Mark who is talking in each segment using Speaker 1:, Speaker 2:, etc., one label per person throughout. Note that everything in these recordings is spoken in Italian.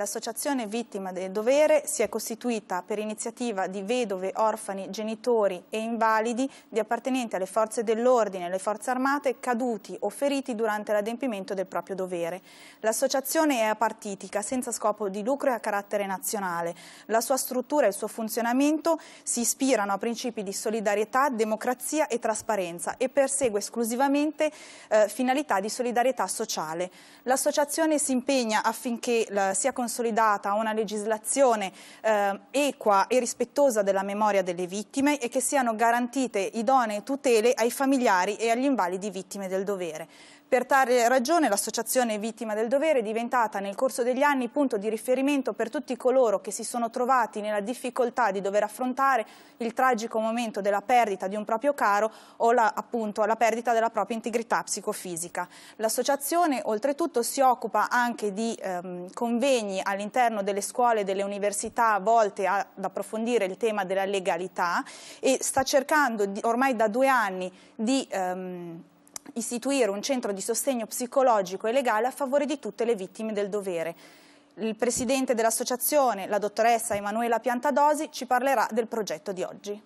Speaker 1: l'associazione Vittima del Dovere si è costituita per iniziativa di vedove, orfani, genitori e invalidi di appartenenti alle forze dell'ordine e alle forze armate caduti o feriti durante l'adempimento del proprio dovere. L'associazione è apartitica, senza scopo di lucro e a carattere nazionale. La sua struttura e il suo funzionamento si ispirano a principi di solidarietà, democrazia e trasparenza e persegue esclusivamente eh, finalità di solidarietà sociale. L'associazione si impegna affinché la, eh, sia considerata consolidata una legislazione eh, equa e rispettosa della memoria delle vittime e che siano garantite idonee tutele ai familiari e agli invalidi vittime del dovere. Per tale ragione l'associazione Vittima del Dovere è diventata nel corso degli anni punto di riferimento per tutti coloro che si sono trovati nella difficoltà di dover affrontare il tragico momento della perdita di un proprio caro o la, appunto la perdita della propria integrità psicofisica. L'associazione oltretutto si occupa anche di ehm, convegni all'interno delle scuole e delle università volte ad approfondire il tema della legalità e sta cercando di, ormai da due anni di... Ehm, istituire un centro di sostegno psicologico e legale a favore di tutte le vittime del dovere. Il presidente dell'associazione, la dottoressa Emanuela Piantadosi, ci parlerà del progetto di oggi.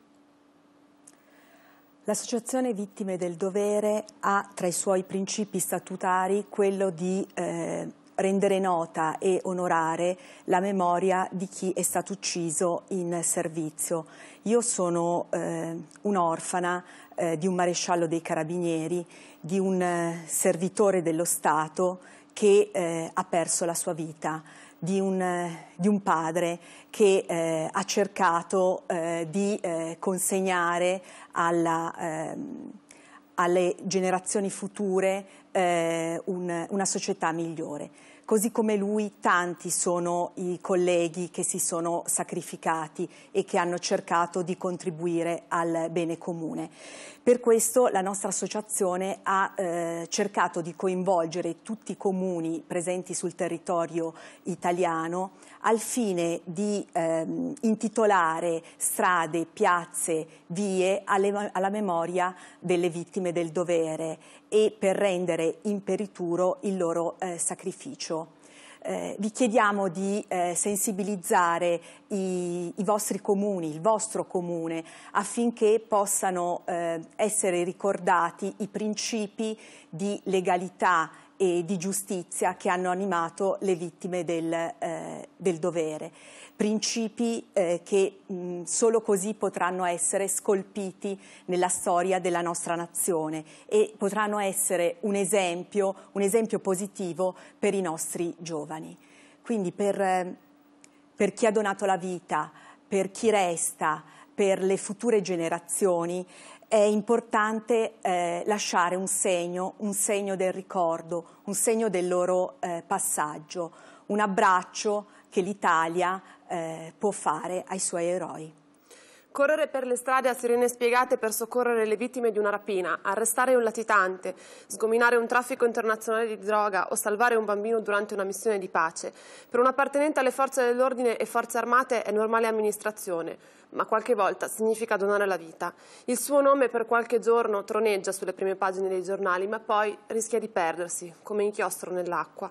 Speaker 2: L'Associazione Vittime del Dovere ha tra i suoi principi statutari quello di eh, rendere nota e onorare la memoria di chi è stato ucciso in servizio. Io sono eh, un'orfana eh, di un maresciallo dei carabinieri, di un eh, servitore dello Stato che eh, ha perso la sua vita, di un, eh, di un padre che eh, ha cercato eh, di consegnare alla, ehm, alle generazioni future un, una società migliore. Così come lui tanti sono i colleghi che si sono sacrificati e che hanno cercato di contribuire al bene comune. Per questo la nostra associazione ha eh, cercato di coinvolgere tutti i comuni presenti sul territorio italiano al fine di ehm, intitolare strade, piazze, vie alle, alla memoria delle vittime del dovere e per rendere imperituro il loro eh, sacrificio eh, vi chiediamo di eh, sensibilizzare i, i, vostri comuni, il vostro comune, affinché possano eh, essere ricordati i principi di legalità e di giustizia che hanno animato le vittime del, eh, del dovere. Principi eh, che mh, mm, solo così potranno essere scolpiti nella storia della nostra nazione e potranno essere un esempio, un esempio positivo per i nostri giovani. Quindi per eh, per chi ha donato la vita, per chi resta, per le future generazioni, è importante eh, lasciare un segno, un segno del ricordo, un segno del loro eh, passaggio, un abbraccio che l'Italia eh, può fare ai suoi eroi.
Speaker 3: Correre per le strade a sirene spiegate per soccorrere le vittime di una rapina, arrestare un latitante, sgominare un traffico internazionale di droga o salvare un bambino durante una missione di pace. Per un appartenente alle forze dell'ordine e forze armate è normale amministrazione, ma qualche volta significa donare la vita. Il suo nome per qualche giorno troneggia sulle prime pagine dei giornali, ma poi rischia di perdersi, come inchiostro nell'acqua.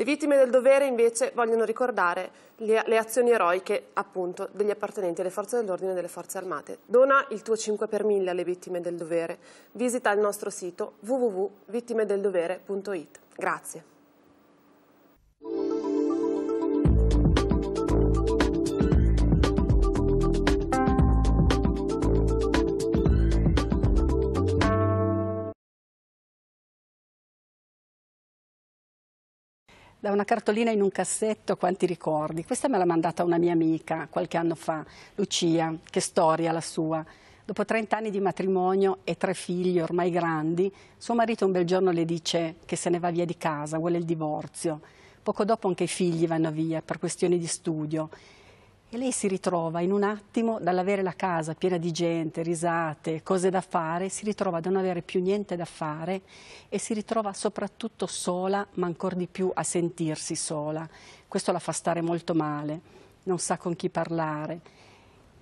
Speaker 3: Le vittime del dovere invece vogliono ricordare le, le azioni eroiche appunto, degli appartenenti alle forze dell'ordine e delle forze armate. Dona il tuo 5 per 1000 alle vittime del dovere. Visita il nostro sito www.vittimedeldovere.it. Grazie.
Speaker 4: da una
Speaker 5: cartolina in un cassetto quanti ricordi. Questa me l'ha mandata una mia amica qualche anno fa, Lucia, che storia la sua. Dopo 30 anni di matrimonio e tre figli ormai grandi, suo marito un bel giorno le dice che se ne va via di casa, vuole il divorzio. Poco dopo anche i figli vanno via per questioni di studio e lei si ritrova in un attimo dall'avere la casa piena di gente, risate, cose da fare, si ritrova a non avere più niente da fare e si ritrova soprattutto sola, ma ancora di più a sentirsi sola. Questo la fa stare molto male, non sa con chi parlare.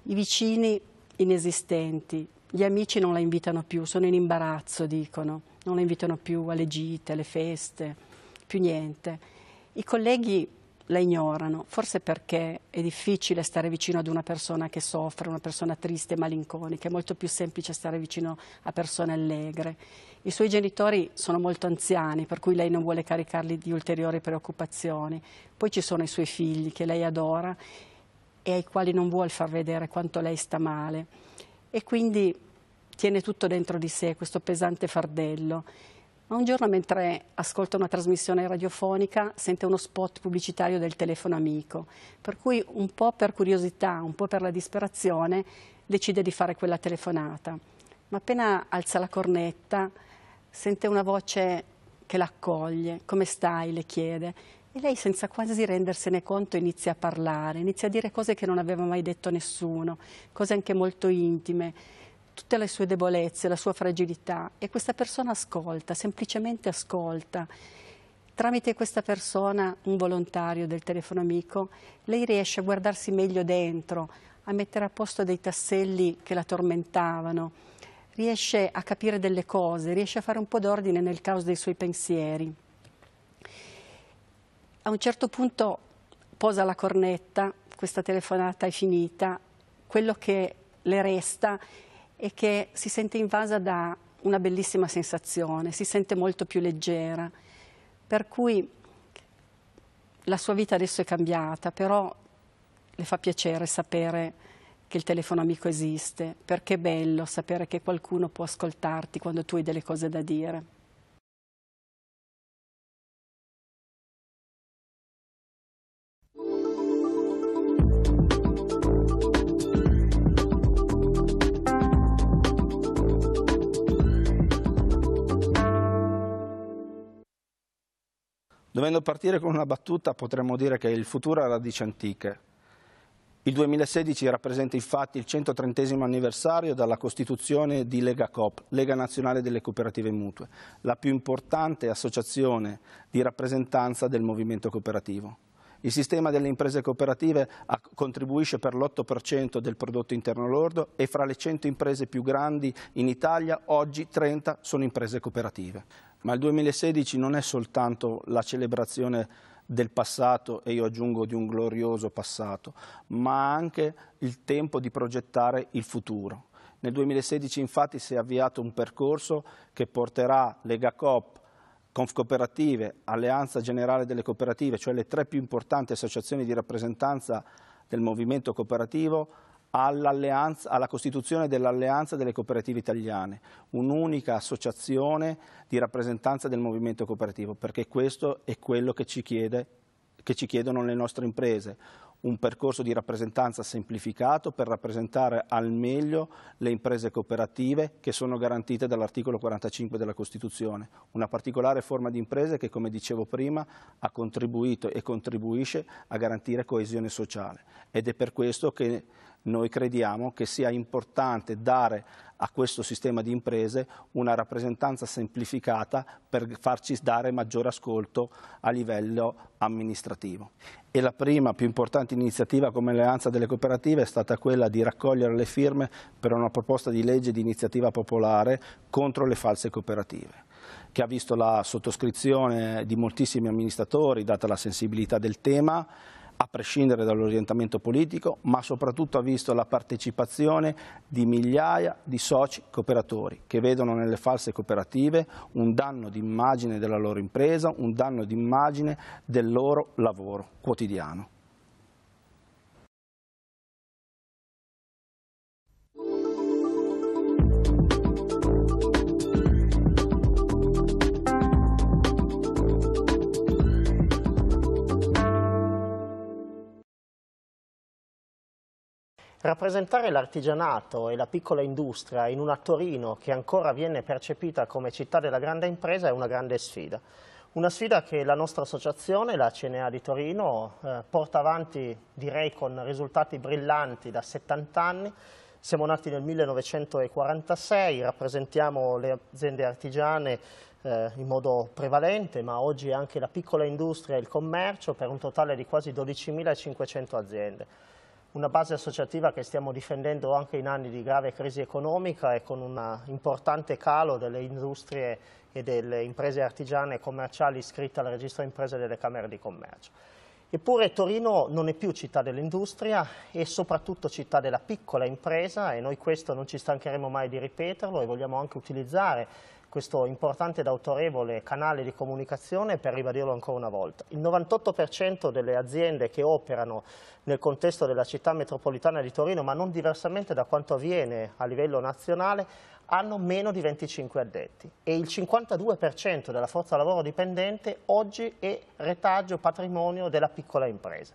Speaker 5: I vicini inesistenti, gli amici non la invitano più, sono in imbarazzo, dicono, non la invitano più alle gite, alle feste, più niente. I colleghi la ignorano, forse perché è difficile stare vicino ad una persona che soffre, una persona triste, e malinconica, è molto più semplice stare vicino a persone allegre. I suoi genitori sono molto anziani, per cui lei non vuole caricarli di ulteriori preoccupazioni. Poi ci sono i suoi figli che lei adora e ai quali non vuole far vedere quanto lei sta male. E quindi tiene tutto dentro di sé, questo pesante fardello ma un giorno mentre ascolta una trasmissione radiofonica sente uno spot pubblicitario del telefono amico, per cui un po' per curiosità, un po' per la disperazione decide di fare quella telefonata. Ma appena alza la cornetta sente una voce che l'accoglie, come stai, le chiede. E lei senza quasi rendersene conto inizia a parlare, inizia a dire cose che non aveva mai detto nessuno, cose anche molto intime tutte le sue debolezze, la sua fragilità e questa persona ascolta, semplicemente ascolta. Tramite questa persona, un volontario del telefono amico, lei riesce a guardarsi meglio dentro, a mettere a posto dei tasselli che la tormentavano, riesce a capire delle cose, riesce a fare un po' d'ordine nel caos dei suoi pensieri. A un certo punto posa la cornetta, questa telefonata è finita, quello che le resta e che si sente invasa da una bellissima sensazione, si sente molto più leggera, per cui la sua vita adesso è cambiata, però le fa piacere sapere che il telefono amico esiste, perché è bello sapere che qualcuno può ascoltarti quando tu hai delle
Speaker 3: cose da dire.
Speaker 6: Dovendo partire con una battuta potremmo dire che il futuro ha radici antiche. Il 2016 rappresenta infatti il 130 anniversario dalla costituzione di Lega Coop, Lega Nazionale delle Cooperative Mutue, la più importante associazione di rappresentanza del movimento cooperativo. Il sistema delle imprese cooperative contribuisce per l'8% del prodotto interno lordo e fra le 100 imprese più grandi in Italia oggi 30 sono imprese cooperative. Ma il 2016 non è soltanto la celebrazione del passato e io aggiungo di un glorioso passato, ma anche il tempo di progettare il futuro. Nel 2016 infatti si è avviato un percorso che porterà Lega Coop, Conf Cooperative, Alleanza Generale delle Cooperative, cioè le tre più importanti associazioni di rappresentanza del movimento cooperativo, alla costituzione dell'Alleanza delle Cooperative Italiane, un'unica associazione di rappresentanza del movimento cooperativo, perché questo è quello che ci, chiede, che ci chiedono le nostre imprese, un percorso di rappresentanza semplificato per rappresentare al meglio le imprese cooperative che sono garantite dall'articolo 45 della Costituzione, una particolare forma di imprese che, come dicevo prima, ha contribuito e contribuisce a garantire coesione sociale ed è per questo che noi crediamo che sia importante dare a questo sistema di imprese una rappresentanza semplificata per farci dare maggiore ascolto a livello amministrativo. E la prima più importante iniziativa come alleanza delle cooperative è stata quella di raccogliere le firme per una proposta di legge di iniziativa popolare contro le false cooperative che ha visto la sottoscrizione di moltissimi amministratori, data la sensibilità del tema, a prescindere dall'orientamento politico, ma soprattutto ha visto la partecipazione di migliaia di soci cooperatori che vedono nelle false cooperative un danno d'immagine della loro impresa, un danno d'immagine del loro lavoro quotidiano.
Speaker 4: Rappresentare l'artigianato e la piccola industria in una Torino che ancora viene percepita come città della grande impresa è una grande sfida. Una sfida che la nostra associazione, la CNA di Torino, eh, porta avanti direi con risultati brillanti da 70 anni. Siamo nati nel 1946, rappresentiamo le aziende artigiane eh, in modo prevalente, ma oggi anche la piccola industria e il commercio per un totale di quasi 12.500 aziende una base associativa che stiamo difendendo anche in anni di grave crisi economica e con un importante calo delle industrie e delle imprese artigiane e commerciali iscritte al registro imprese delle Camere di Commercio. Eppure Torino non è più città dell'industria è soprattutto città della piccola impresa e noi questo non ci stancheremo mai di ripeterlo e vogliamo anche utilizzare questo importante ed autorevole canale di comunicazione per ribadirlo ancora una volta. Il 98% delle aziende che operano nel contesto della città metropolitana di Torino, ma non diversamente da quanto avviene a livello nazionale, hanno meno di 25 addetti e il 52% della forza lavoro dipendente oggi è retaggio patrimonio della piccola impresa.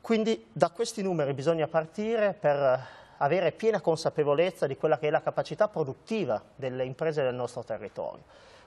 Speaker 4: Quindi da questi numeri bisogna partire per avere piena consapevolezza di quella che è la capacità produttiva delle imprese del nostro territorio.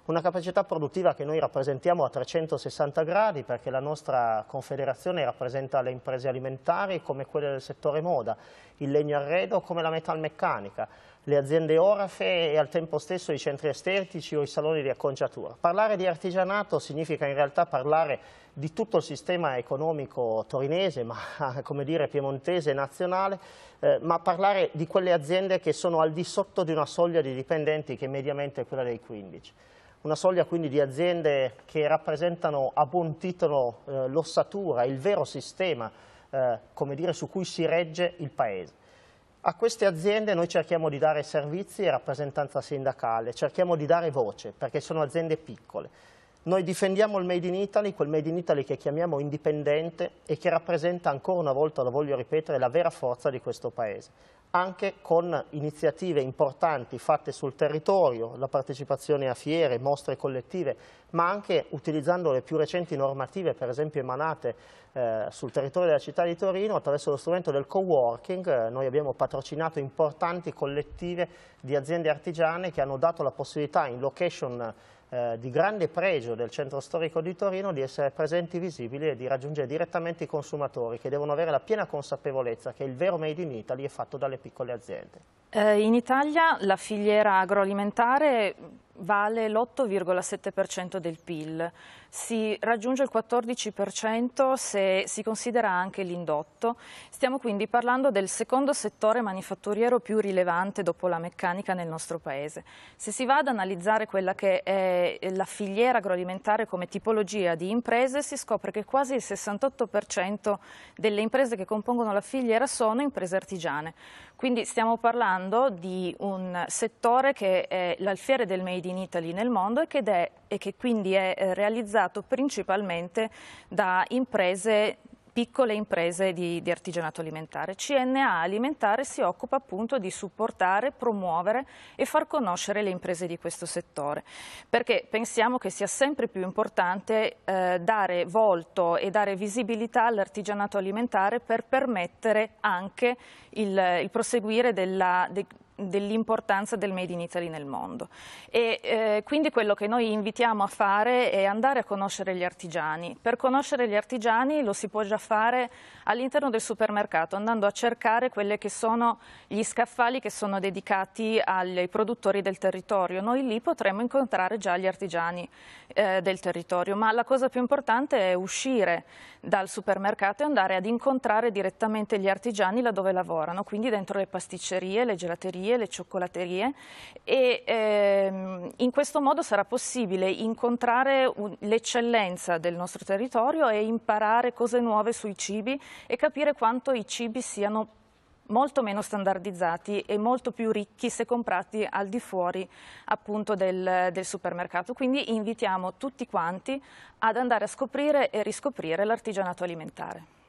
Speaker 4: Una capacità produttiva che noi rappresentiamo a 360 gradi perché la nostra confederazione rappresenta le imprese alimentari come quelle del settore moda, il legno arredo come la metalmeccanica, le aziende orafe e al tempo stesso i centri estetici o i saloni di acconciatura. Parlare di artigianato significa in realtà parlare di tutto il sistema economico torinese, ma come dire piemontese nazionale, eh, ma parlare di quelle aziende che sono al di sotto di una soglia di dipendenti che mediamente è quella dei 15 una soglia quindi di aziende che rappresentano a buon titolo eh, l'ossatura, il vero sistema eh, dire, su cui si regge il Paese. A queste aziende noi cerchiamo di dare servizi e rappresentanza sindacale, cerchiamo di dare voce, perché sono aziende piccole. Noi difendiamo il Made in Italy, quel Made in Italy che chiamiamo indipendente e che rappresenta ancora una volta, lo voglio ripetere, la vera forza di questo Paese anche con iniziative importanti fatte sul territorio, la partecipazione a fiere, mostre collettive, ma anche utilizzando le più recenti normative, per esempio emanate eh, sul territorio della città di Torino, attraverso lo strumento del co-working, eh, noi abbiamo patrocinato importanti collettive di aziende artigiane che hanno dato la possibilità in location eh, di grande pregio del centro storico di Torino di essere presenti, visibili e di raggiungere direttamente i consumatori che devono avere la piena consapevolezza che il vero Made in Italy è fatto dalle piccole aziende.
Speaker 3: Eh, in Italia la filiera agroalimentare vale l'8,7% del PIL, si raggiunge il 14% se si considera anche l'indotto. Stiamo quindi parlando del secondo settore manifatturiero più rilevante dopo la meccanica nel nostro paese. Se si va ad analizzare quella che è la filiera agroalimentare come tipologia di imprese, si scopre che quasi il 68% delle imprese che compongono la filiera sono imprese artigiane. Quindi stiamo parlando parlando di un settore che è l'alfiere del Made in Italy nel mondo e, è, e che quindi è eh, realizzato principalmente da imprese piccole imprese di, di, artigianato alimentare. CNA Alimentare si occupa appunto di supportare, promuovere e far conoscere le imprese di questo settore, perché pensiamo che sia sempre più importante eh, dare volto e dare visibilità all'artigianato alimentare per permettere anche il, il proseguire della, de, dell'importanza del Made in Italy nel mondo e eh, quindi quello che noi invitiamo a fare è andare a conoscere gli artigiani. Per conoscere gli artigiani lo si può già fare all'interno del supermercato andando a cercare quelli che sono gli scaffali che sono dedicati ai produttori del territorio. Noi lì potremmo incontrare già gli artigiani eh, del territorio, ma la cosa più importante è uscire dal supermercato e andare ad incontrare direttamente gli artigiani laddove lavorano, quindi dentro le pasticcerie, le gelaterie pasticcerie, le cioccolaterie e ehm, in questo modo sarà possibile incontrare l'eccellenza del nostro territorio e imparare cose nuove sui cibi e capire quanto i cibi siano molto meno standardizzati e molto più ricchi se comprati al di fuori appunto del, del supermercato. Quindi invitiamo tutti quanti ad andare a scoprire e riscoprire l'artigianato alimentare.